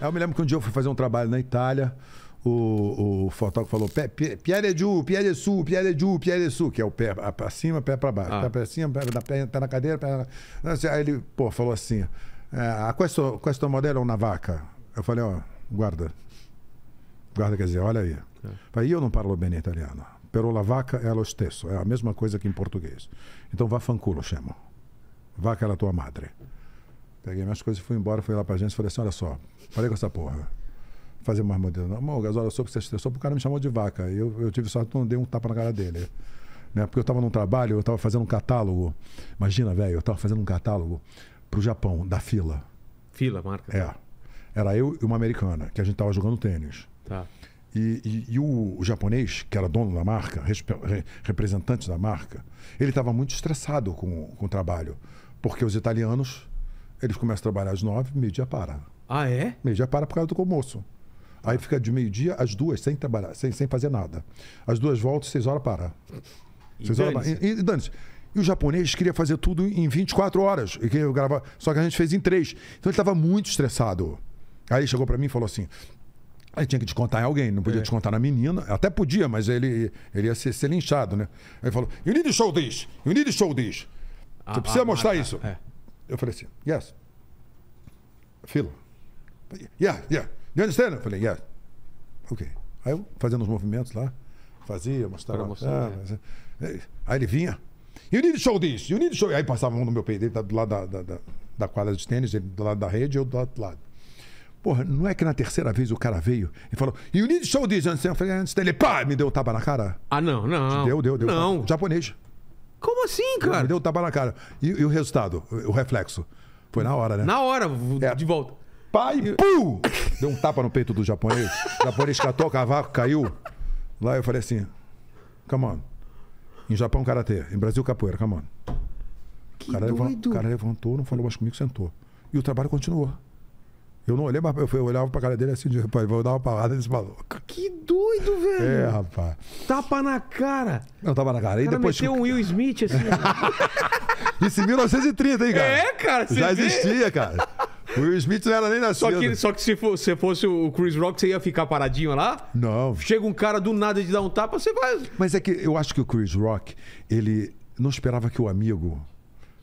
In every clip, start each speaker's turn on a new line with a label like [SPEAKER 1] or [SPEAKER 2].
[SPEAKER 1] eu me lembro que um dia eu fui fazer um trabalho na Itália, o, o fotógrafo falou Pierre Ju, Pierre Su, Pierre Ju, Pierre Su, que é o pé para cima, pé para baixo. Ah. Pé para cima, pé, da pé, pé na cadeira, pé na... Assim, aí ele, pô, falou assim, é, a ah, questo, questo modelo é uma vaca. Eu falei, ó, guarda. Guarda, quer dizer, olha aí. É. Falei, eu não parlo bem em italiano. Pero la vaca é lo stesso. É a mesma coisa que em português. Então, fanculo chamo. Vaca é a tua madre. Peguei minhas coisas, e fui embora, fui lá pra gente e falei assim: olha só, parei com essa porra. Fazer mais modelo. Não, amor, Gasol, eu soube que você estressou porque o cara me chamou de vaca. Eu, eu tive sorte que não dei um tapa na cara dele. Né? Porque eu tava num trabalho, eu tava fazendo um catálogo. Imagina, velho, eu tava fazendo um catálogo pro Japão, da fila. Fila, marca? É. Era eu e uma americana, que a gente tava jogando tênis. Tá. E, e, e o, o, japonês, que era dono da marca, re, representante da marca, ele estava muito estressado com, com o trabalho, porque os italianos eles começam a trabalhar às nove, meio-dia para. Ah, é? Meio-dia para por causa do almoço. Aí fica de meio-dia às duas, sem trabalhar, sem, sem fazer nada. As duas voltam, seis horas para. E seis dane horas para. E, e dane -se. E o japonês queria fazer tudo em 24 horas. E eu gravar, só que a gente fez em três. Então ele estava muito estressado. Aí chegou para mim e falou assim: ele tinha que descontar em alguém, não podia é. descontar na menina. Até podia, mas ele, ele ia ser, ser linchado, né? Aí ele falou: You need to show this, you need to show this. Ah, Você precisa ah, mostrar ah, tá. isso. É. Eu falei assim, yes. fila, Yeah, yeah. you understand? Eu falei, yes. Ok. Aí eu fazendo os movimentos lá, fazia, mostrava. Mostrar, ah, é. Aí ele vinha. You need to show this, you need to show. Aí passava a mão no meu peito, ele tá do lado da, da, da, da quadra de tênis, ele do lado da rede, eu do outro lado. Porra, não é que na terceira vez o cara veio e falou, you need to show this, Anderson. Eu falei, antes dele, pá, me deu um tapa na cara. Ah, não, não. Deu, deu, deu. Não. Japonês. Como assim, cara? Me deu um tapa na cara. E, e o resultado? O reflexo? Foi na hora, né? Na hora, é. de volta. Pai, eu... pum! Deu um tapa no peito do japonês. O japonês catou o cavaco, caiu. Lá eu falei assim: come on. Em Japão, karatê. Em Brasil, capoeira, come on. Que o cara, doido. o cara levantou, não falou mais comigo, sentou. E o trabalho continuou. Eu não olhei, mas eu, olhava pra cara dele assim, de, vou dar uma parada nesse maluco. Que doido, velho. É, rapaz. Tapa na cara. Não, tapa na cara. O e cara depois. meteu um Will Smith assim. Né? Isso em 1930, hein, cara? É, cara. Já vê? existia, cara. O Will Smith não era nem nascido. Só que, só que se você fosse o Chris Rock, você ia ficar paradinho lá? Não. Chega um cara do nada de dar um tapa, você vai. Mas é que eu acho que o Chris Rock, ele não esperava que o amigo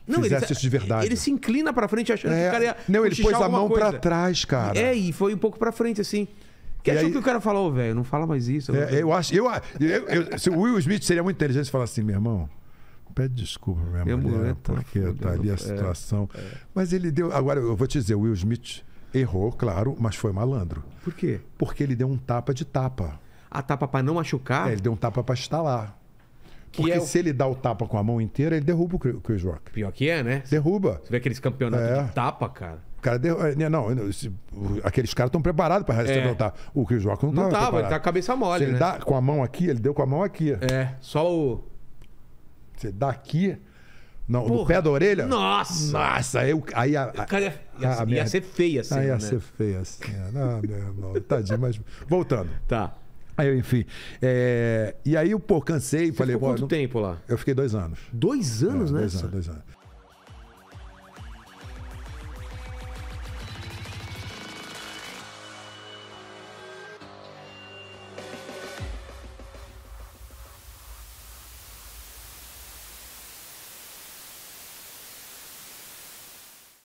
[SPEAKER 1] não, fizesse ele, isso de verdade. Ele se inclina para frente achando é, que o cara ia. Não, ele pôs a mão para trás, cara. É, e foi um pouco para frente, assim. Que achou aí... que o cara falou, velho, não fala mais isso. É, eu acho. Eu, eu, eu, se o Will Smith seria muito inteligente falar assim, meu irmão. Pede desculpa, minha eu mulher, mulher né, tá porque tá ali a é, situação. É, mas ele deu. Agora, eu vou te dizer, o Will Smith errou, claro, mas foi malandro. Por quê? Porque ele deu um tapa de tapa. A tapa para não machucar? É, ele deu um tapa para estalar. Porque é o... se ele dá o tapa com a mão inteira, ele derruba o Chris Rock. Pior que é, né? Derruba. Você vê aqueles campeonatos é. de tapa, cara. O cara derruba. É, né, não, aqueles caras estão preparados para receber é. o tapa. O Chris Rock não, não tava. Não tava, ele tá com a cabeça mole. Se né? ele dá com a mão aqui, ele deu com a mão aqui. É, só o. Você dá aqui. Não, Porra. do pé da orelha? Nossa! Nossa, aí, aí a. a cara, ia, a, minha... ia ser feia assim. Aí ia né? ser feia assim. Ah, meu irmão. Tadinho, tá mas. Voltando. Tá. Aí eu, enfim. É... E aí eu, pô, cansei. e falei, ficou pô, quanto não... tempo lá? Eu fiquei dois anos. Dois anos, é, né? Dois anos, dois anos.